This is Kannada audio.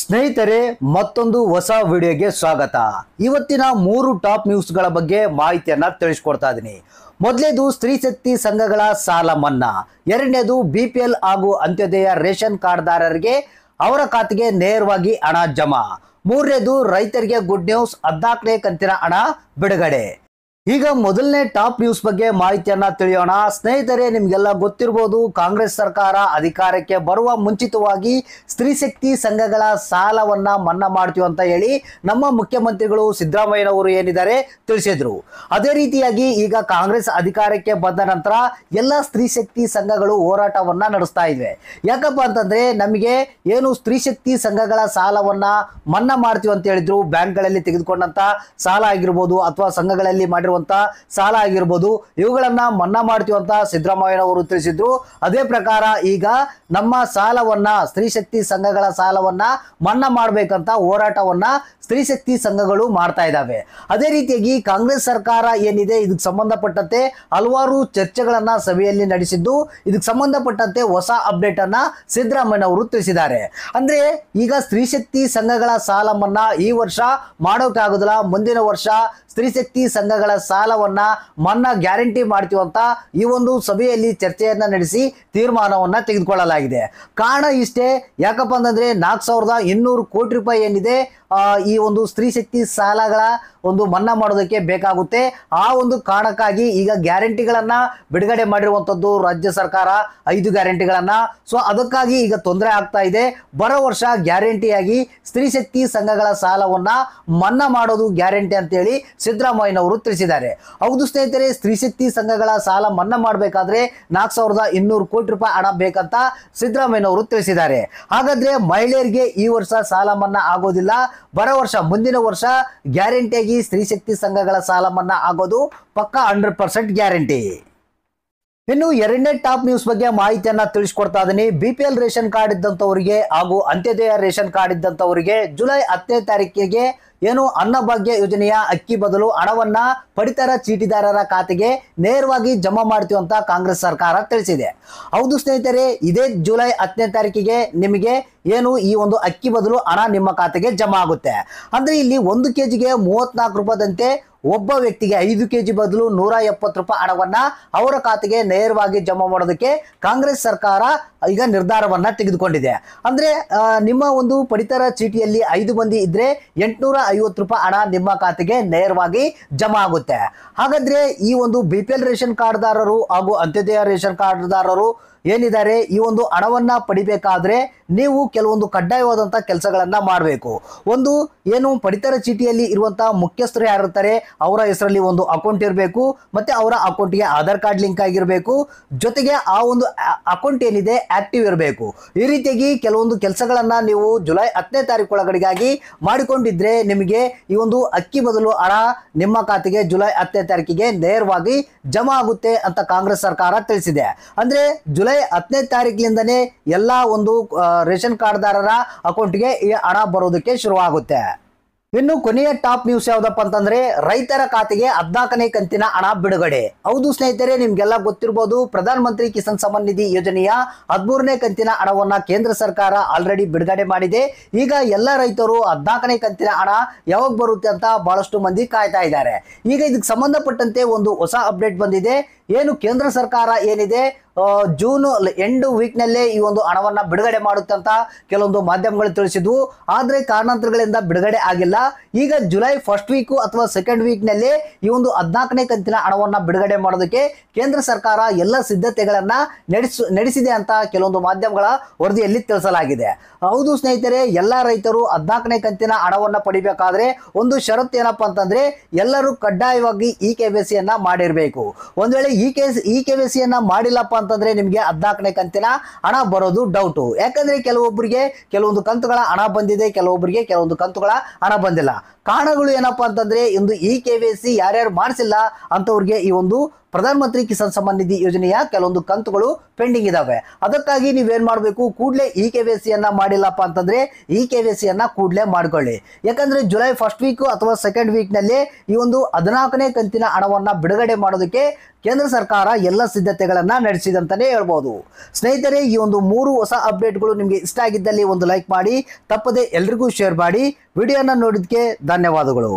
ಸ್ನೇಹಿತರೆ ಮತ್ತೊಂದು ಹೊಸ ವಿಡಿಯೋಗೆ ಸ್ವಾಗತ ಇವತ್ತಿನ ಮೂರು ಟಾಪ್ ನ್ಯೂಸ್ಗಳ ಬಗ್ಗೆ ಮಾಹಿತಿಯನ್ನ ತಿಳಿಸ್ಕೊಡ್ತಾ ಇದ್ದೀನಿ ಮೊದಲೇದು ಸ್ತ್ರೀ ಶಕ್ತಿ ಸಂಘಗಳ ಸಾಲ ಮನ್ನಾ ಎರಡನೇದು ಬಿಪಿಎಲ್ ಹಾಗೂ ಅಂತ್ಯೋದಯ ರೇಷನ್ ಕಾರ್ಡ್ದಾರರಿಗೆ ಅವರ ಖಾತೆಗೆ ನೇರವಾಗಿ ಹಣ ಜಮಾ ಮೂರನೇದು ರೈತರಿಗೆ ಗುಡ್ ನ್ಯೂಸ್ ಹದಿನಾಲ್ಕನೇ ಕಂತಿನ ಹಣ ಬಿಡುಗಡೆ ಈಗ ಮೊದಲನೇ ಟಾಪ್ ನ್ಯೂಸ್ ಬಗ್ಗೆ ಮಾಹಿತಿಯನ್ನ ತಿಳಿಯೋಣ ಸ್ನೇಹಿತರೆ ನಿಮ್ಗೆಲ್ಲ ಗೊತ್ತಿರಬಹುದು ಕಾಂಗ್ರೆಸ್ ಸರ್ಕಾರ ಅಧಿಕಾರಕ್ಕೆ ಬರುವ ಮುಂಚಿತವಾಗಿ ಸ್ತ್ರೀ ಶಕ್ತಿ ಸಂಘಗಳ ಸಾಲವನ್ನ ಮನ್ನಾ ಮಾಡ್ತೀವಿ ಅಂತ ಹೇಳಿ ನಮ್ಮ ಮುಖ್ಯಮಂತ್ರಿಗಳು ಸಿದ್ದರಾಮಯ್ಯನವರು ಏನಿದ್ದಾರೆ ತಿಳಿಸಿದ್ರು ಅದೇ ರೀತಿಯಾಗಿ ಈಗ ಕಾಂಗ್ರೆಸ್ ಅಧಿಕಾರಕ್ಕೆ ಬಂದ ನಂತರ ಎಲ್ಲ ಸ್ತ್ರೀ ಶಕ್ತಿ ಸಂಘಗಳು ಹೋರಾಟವನ್ನ ನಡೆಸ್ತಾ ಇದ್ದಾವೆ ಯಾಕಪ್ಪ ಅಂತಂದ್ರೆ ನಮಗೆ ಏನು ಸ್ತ್ರೀ ಶಕ್ತಿ ಸಂಘಗಳ ಸಾಲವನ್ನ ಮನ್ನಾ ಮಾಡ್ತೀವಿ ಅಂತ ಹೇಳಿದ್ರು ಬ್ಯಾಂಕ್ಗಳಲ್ಲಿ ತೆಗೆದುಕೊಂಡಂತ ಸಾಲ ಆಗಿರ್ಬೋದು ಅಥವಾ ಸಂಘಗಳಲ್ಲಿ ಮಾಡಿರುವ ಸಾಲ ಆಗಿರ್ಬೋದು ಇವುಗಳನ್ನ ಮನ್ನಾ ಮಾಡ್ತೀವಿ ಅಂತ ಸಿದ್ದರಾಮಯ್ಯನವರು ತಿಳಿಸಿದ್ರು ಅದೇ ಪ್ರಕಾರ ಈಗ ನಮ್ಮ ಸಾಲವನ್ನ ಸ್ತ್ರೀ ಶಕ್ತಿ ಸಂಘಗಳ ಸಾಲವನ್ನ ಮನ್ನಾ ಮಾಡಬೇಕಂತ ಹೋರಾಟವನ್ನ ಸ್ತ್ರೀ ಶಕ್ತಿ ಸಂಘಗಳು ಮಾಡ್ತಾ ಇದ್ದಾವೆ ಅದೇ ರೀತಿಯಾಗಿ ಕಾಂಗ್ರೆಸ್ ಸರ್ಕಾರ ಏನಿದೆ ಇದಕ್ಕೆ ಸಂಬಂಧಪಟ್ಟಂತೆ ಹಲವಾರು ಚರ್ಚೆಗಳನ್ನ ಸಭೆಯಲ್ಲಿ ನಡೆಸಿದ್ದು ಇದಕ್ಕೆ ಸಂಬಂಧಪಟ್ಟಂತೆ ಹೊಸ ಅಪ್ಡೇಟ್ ಅನ್ನ ಸಿದ್ದರಾಮಯ್ಯನವರು ತಿಳಿಸಿದ್ದಾರೆ ಅಂದ್ರೆ ಈಗ ಸ್ತ್ರೀ ಶಕ್ತಿ ಸಂಘಗಳ ಸಾಲ ಮನ್ನಾ ಈ ವರ್ಷ ಮಾಡೋಕ್ಕಾಗೋದಿಲ್ಲ ಮುಂದಿನ ವರ್ಷ ಸ್ತ್ರೀ ಶಕ್ತಿ ಸಂಘಗಳ ಸಾಲವನ್ನ ಮನ್ನಾ ಗ್ಯಾರಂಟಿ ಅಂತ ಈ ಒಂದು ಸಭೆಯಲ್ಲಿ ಚರ್ಚೆಯನ್ನ ನಡೆಸಿ ತೀರ್ಮಾನವನ್ನ ತೆಗೆದುಕೊಳ್ಳಲಾಗಿದೆ ಕಾರಣ ಇಷ್ಟೇ ಯಾಕಪ್ಪ ಅಂತಂದ್ರೆ ನಾಲ್ಕು ಸಾವಿರದ ಇನ್ನೂರು ಕೋಟಿ ರೂಪಾಯಿ ಏನಿದೆ ಈ ಒಂದು ಸ್ತ್ರೀ ಶಕ್ತಿ ಸಾಲಗಳ ಒಂದು ಮನ್ನಾ ಮಾಡೋದಕ್ಕೆ ಬೇಕಾಗುತ್ತೆ ಆ ಒಂದು ಕಾರಣಕ್ಕಾಗಿ ಈಗ ಗ್ಯಾರಂಟಿಗಳನ್ನ ಬಿಡುಗಡೆ ಮಾಡಿರುವಂಥದ್ದು ರಾಜ್ಯ ಸರ್ಕಾರ ಐದು ಗ್ಯಾರಂಟಿಗಳನ್ನ ಸೊ ಅದಕ್ಕಾಗಿ ಈಗ ತೊಂದರೆ ಆಗ್ತಾ ಇದೆ ಬರೋ ವರ್ಷ ಗ್ಯಾರಂಟಿಯಾಗಿ ಸ್ತ್ರೀ ಶಕ್ತಿ ಸಂಘಗಳ ಸಾಲವನ್ನು ಮನ್ನಾ ಮಾಡೋದು ಗ್ಯಾರಂಟಿ ಅಂತೇಳಿ ಸಿದ್ದರಾಮಯ್ಯನವರು ತಿಳಿಸಿದ್ದಾರೆ ಹೌದು ಸ್ನೇಹಿತರೆ ಸ್ತ್ರೀ ಶಕ್ತಿ ಸಂಘಗಳ ಸಾಲ ಮನ್ನಾ ಮಾಡಬೇಕಾದ್ರೆ ನಾಲ್ಕು ಸಾವಿರದ ಇನ್ನೂರು ಕೋಟಿ ರೂಪಾಯಿ ಹಣ ಬೇಕಂತ ಸಿದ್ದರಾಮಯ್ಯನವರು ತಿಳಿಸಿದ್ದಾರೆ ಹಾಗಾದ್ರೆ ಮಹಿಳೆಯರಿಗೆ ಈ ವರ್ಷ ಸಾಲ ಮನ್ನಾ ಆಗೋದಿಲ್ಲ ಬರೋ ವರ್ಷ ಮುಂದಿನ ವರ್ಷ ಗ್ಯಾರಂಟಿಯಾಗಿ ಸ್ತ್ರೀಶಕ್ತಿ ಸಂಘಗಳ ಸಾಲ ಮನ್ನಾ ಆಗೋದು ಪಕ್ಕಾ ಹಂಡ್ರೆಡ್ ಪರ್ಸೆಂಟ್ ಗ್ಯಾರಂಟಿ ಇನ್ನು ಎರಡನೇ ಟಾಪ್ ನ್ಯೂಸ್ ಬಗ್ಗೆ ಮಾಹಿತಿಯನ್ನ ತಿಳಿಸ್ಕೊಡ್ತಾ ಇದ್ದೀನಿ B P L ration card ಇದ್ದಂಥವರಿಗೆ ಹಾಗೂ ಅಂತ್ಯೋದಯ ರೇಷನ್ ಕಾರ್ಡ್ ಇದ್ದಂಥವರಿಗೆ ಜುಲೈ ಹತ್ತನೇ ತಾರೀಕಿಗೆ ಏನು ಅನ್ನಭಾಗ್ಯ ಯೋಜನೆಯ ಅಕ್ಕಿ ಬದಲು ಹಣವನ್ನ ಪಡಿತರ ಚೀಟಿದಾರರ ಖಾತೆಗೆ ನೇರವಾಗಿ ಜಮಾ ಮಾಡ್ತೀವಿ ಅಂತ ಕಾಂಗ್ರೆಸ್ ಸರ್ಕಾರ ತಿಳಿಸಿದೆ ಹೌದು ಸ್ನೇಹಿತರೆ ಇದೇ ಜುಲೈ ಹತ್ತನೇ ತಾರೀಕಿಗೆ ನಿಮಗೆ ಏನು ಈ ಒಂದು ಅಕ್ಕಿ ಬದಲು ಹಣ ನಿಮ್ಮ ಖಾತೆಗೆ ಜಮಾ ಆಗುತ್ತೆ ಅಂದ್ರೆ ಇಲ್ಲಿ ಒಂದು ಕೆಜಿಗೆ ಜಿಗೆ ಮೂವತ್ನಾಲ್ಕು ರೂಪಾಯಿದಂತೆ ಒಬ್ಬ ವ್ಯಕ್ತಿಗೆ ಐದು ಕೆ ಜಿ ಬದಲು ನೂರ ಎಪ್ಪತ್ತು ರೂಪಾಯಿ ಹಣವನ್ನ ಅವರ ಖಾತೆಗೆ ನೇರವಾಗಿ ಜಮಾ ಮಾಡೋದಕ್ಕೆ ಕಾಂಗ್ರೆಸ್ ಸರ್ಕಾರ ಈಗ ನಿರ್ಧಾರವನ್ನ ತೆಗೆದುಕೊಂಡಿದೆ ಅಂದ್ರೆ ನಿಮ್ಮ ಒಂದು ಪಡಿತರ ಚೀಟಿಯಲ್ಲಿ ಐದು ಮಂದಿ ಇದ್ದರೆ ಎಂಟುನೂರ ಐವತ್ತು ರೂಪಾಯಿ ಹಣ ನಿಮ್ಮ ಖಾತೆಗೆ ನೇರವಾಗಿ ಜಮಾ ಆಗುತ್ತೆ ಹಾಗಾದ್ರೆ ಈ ಒಂದು ಬಿ ಪಿ ಎಲ್ ರೇಷನ್ ಕಾರ್ಡ್ದಾರರು ಹಾಗೂ ಅಂತ್ಯೋದಯ ರೇಷನ್ ಕಾರ್ಡ್ದಾರರು ಏನಿದ್ದಾರೆ ಈ ಒಂದು ಹಣವನ್ನ ಪಡಿಬೇಕಾದ್ರೆ ನೀವು ಕೆಲವೊಂದು ಕಡ್ಡಾಯವಾದಂತಹ ಕೆಲಸಗಳನ್ನ ಮಾಡಬೇಕು ಒಂದು ಏನು ಪಡಿತರ ಚೀಟಿಯಲ್ಲಿ ಇರುವಂತಹ ಮುಖ್ಯಸ್ಥರು ಯಾರಿರ್ತಾರೆ ಅವರ ಹೆಸರಲ್ಲಿ ಒಂದು ಅಕೌಂಟ್ ಇರಬೇಕು ಮತ್ತೆ ಅವರ ಅಕೌಂಟ್ಗೆ ಆಧಾರ್ ಕಾರ್ಡ್ ಲಿಂಕ್ ಆಗಿರಬೇಕು ಜೊತೆಗೆ ಆ ಒಂದು ಅಕೌಂಟ್ ಏನಿದೆ ಆಕ್ಟಿವ್ ಇರಬೇಕು ಈ ರೀತಿಯಾಗಿ ಕೆಲವೊಂದು ಕೆಲಸಗಳನ್ನ ನೀವು ಜುಲೈ ಹತ್ತನೇ ತಾರೀಕು ಒಳಗಡೆಗಾಗಿ ಮಾಡಿಕೊಂಡಿದ್ರೆ ನಿಮಗೆ ಈ ಒಂದು ಅಕ್ಕಿ ಬದಲು ಹಣ ನಿಮ್ಮ ಖಾತೆಗೆ ಜುಲೈ ಹತ್ತನೇ ತಾರೀಕಿಗೆ ನೇರವಾಗಿ ಜಮಾ ಆಗುತ್ತೆ ಅಂತ ಕಾಂಗ್ರೆಸ್ ಸರ್ಕಾರ ತಿಳಿಸಿದೆ ಅಂದ್ರೆ ಜುಲೈ ಜುಲೈ ಹತ್ತನೇ ತಾರೀಕಿನಿಂದನೇ ಎಲ್ಲ ಒಂದು ರೇಷನ್ ಕಾರ್ಡ್ದಾರರ ಅಕೌಂಟ್ಗೆ ಈ ಹಣ ಬರೋದಕ್ಕೆ ಶುರುವಾಗುತ್ತೆ ಇನ್ನು ಕೊನೆಯ ಟಾಪ್ ನ್ಯೂಸ್ ಯಾವ್ದಪ್ಪ ಅಂತಂದ್ರೆ ರೈತರ ಖಾತೆಗೆ ಹದಿನಾಲ್ಕನೇ ಕಂತಿನ ಹಣ ಬಿಡುಗಡೆ ಹೌದು ಸ್ನೇಹಿತರೆ ನಿಮ್ಗೆಲ್ಲ ಗೊತ್ತಿರಬಹುದು ಪ್ರಧಾನ ಮಂತ್ರಿ ಕಿಸಾನ್ ಸಮ್ಮಾನ್ ನಿಧಿ ಯೋಜನೆಯ ಹದಿಮೂರನೇ ಕಂತಿನ ಹಣವನ್ನ ಕೇಂದ್ರ ಸರ್ಕಾರ ಆಲ್ರೆಡಿ ಬಿಡುಗಡೆ ಮಾಡಿದೆ ಈಗ ಎಲ್ಲ ರೈತರು ಹದಿನಾಲ್ಕನೇ ಕಂತಿನ ಹಣ ಯಾವಾಗ ಬರುತ್ತೆ ಅಂತ ಬಹಳಷ್ಟು ಮಂದಿ ಕಾಯ್ತಾ ಇದ್ದಾರೆ ಈಗ ಇದಕ್ಕೆ ಸಂಬಂಧಪಟ್ಟಂತೆ ಒಂದು ಹೊಸ ಅಪ್ಡೇಟ್ ಬಂದಿದೆ ಏನು ಕೇಂದ್ರ ಸರ್ಕಾರ ಏನಿದೆ ಜೂನ್ ಎಂಡ್ ವೀಕ್ನಲ್ಲೇ ಈ ಒಂದು ಹಣವನ್ನು ಬಿಡುಗಡೆ ಮಾಡುತ್ತಂತ ಕೆಲವೊಂದು ಮಾಧ್ಯಮಗಳು ತಿಳಿಸಿದ್ವು ಆದರೆ ಕಾರಣಾಂತರಗಳಿಂದ ಬಿಡುಗಡೆ ಆಗಿಲ್ಲ ಈಗ ಜುಲೈ ಫಸ್ಟ್ ವೀಕು ಅಥವಾ ಸೆಕೆಂಡ್ ವೀಕ್ನಲ್ಲಿ ಈ ಒಂದು ಹದಿನಾಲ್ಕನೇ ಕಂತಿನ ಹಣವನ್ನು ಬಿಡುಗಡೆ ಮಾಡೋದಕ್ಕೆ ಕೇಂದ್ರ ಸರ್ಕಾರ ಎಲ್ಲ ಸಿದ್ಧತೆಗಳನ್ನು ನಡೆಸ ನಡೆಸಿದೆ ಅಂತ ಕೆಲವೊಂದು ಮಾಧ್ಯಮಗಳ ವರದಿಯಲ್ಲಿ ತಿಳಿಸಲಾಗಿದೆ ಹೌದು ಸ್ನೇಹಿತರೆ ಎಲ್ಲ ರೈತರು ಹದಿನಾಲ್ಕನೇ ಕಂತಿನ ಹಣವನ್ನು ಪಡಿಬೇಕಾದ್ರೆ ಒಂದು ಷರತ್ತು ಏನಪ್ಪ ಅಂತಂದ್ರೆ ಎಲ್ಲರೂ ಕಡ್ಡಾಯವಾಗಿ ಇ ಕೆ ಸಿ ಸಿಯನ್ನು ಮಾಡಿರಬೇಕು ಒಂದು ವೇಳೆ E K E K C ಸಿಯನ್ನು ಮಾಡಿಲ್ಲಪ್ಪ ಅಂತಂದ್ರೆ ನಿಮಗೆ ಹದಿನಾಲ್ಕನೇ ಕಂತಿನ ಹಣ ಬರೋದು ಡೌಟು ಯಾಕಂದ್ರೆ ಕೆಲವೊಬ್ಬರಿಗೆ ಕೆಲವೊಂದು ಕಂತುಗಳ ಹಣ ಬಂದಿದೆ ಕೆಲವೊಬ್ಬರಿಗೆ ಕೆಲವೊಂದು ಕಂತುಗಳ ಹಣ ಬಂದಿಲ್ಲ ಕಾರಣಗಳು ಏನಪ್ಪಾ ಅಂತಂದ್ರೆ ಇಂದು ಇ ಕೆ ವಿ ಸಿ ಯಾರ್ಯಾರು ಮಾಡಿಸಿಲ್ಲ ಅಂತವ್ರಿಗೆ ಈ ಒಂದು ಪ್ರಧಾನಮಂತ್ರಿ ಕಿಸಾನ್ ಸಮ್ಮಾನ್ ನಿಧಿ ಯೋಜನೆಯ ಕೆಲವೊಂದು ಕಂತುಗಳು ಪೆಂಡಿಂಗ್ ಇದಾವೆ ಅದಕ್ಕಾಗಿ ಏನ್ ಮಾಡಬೇಕು ಕೂಡಲೇ ಇ ಕೆ ವಿ ಸಿಯನ್ನು ಮಾಡಿಲ್ಲಪ್ಪ ಅಂತಂದ್ರೆ ಇ ಕೆ ವಿ ಕೂಡಲೇ ಮಾಡ್ಕೊಳ್ಳಿ ಯಾಕಂದ್ರೆ ಜುಲೈ ಫಸ್ಟ್ ವೀಕ್ ಅಥವಾ ಸೆಕೆಂಡ್ ವೀಕ್ ನಲ್ಲಿ ಈ ಒಂದು ಹದಿನಾಲ್ಕನೇ ಕಂತಿನ ಹಣವನ್ನ ಬಿಡುಗಡೆ ಮಾಡೋದಕ್ಕೆ ಕೇಂದ್ರ ಸರ್ಕಾರ ಎಲ್ಲ ಸಿದ್ಧತೆಗಳನ್ನ ನಡೆಸಿದೆ ಅಂತಲೇ ಹೇಳ್ಬೋದು ಸ್ನೇಹಿತರೆ ಈ ಒಂದು ಮೂರು ಹೊಸ ಅಪ್ಡೇಟ್ಗಳು ನಿಮಗೆ ಇಷ್ಟ ಆಗಿದ್ದಲ್ಲಿ ಒಂದು ಲೈಕ್ ಮಾಡಿ ತಪ್ಪದೆ ಎಲ್ರಿಗೂ ಶೇರ್ ಮಾಡಿ ವಿಡಿಯೋನ ನೋಡಿದ್ದಕ್ಕೆ ಧನ್ಯವಾದಗಳು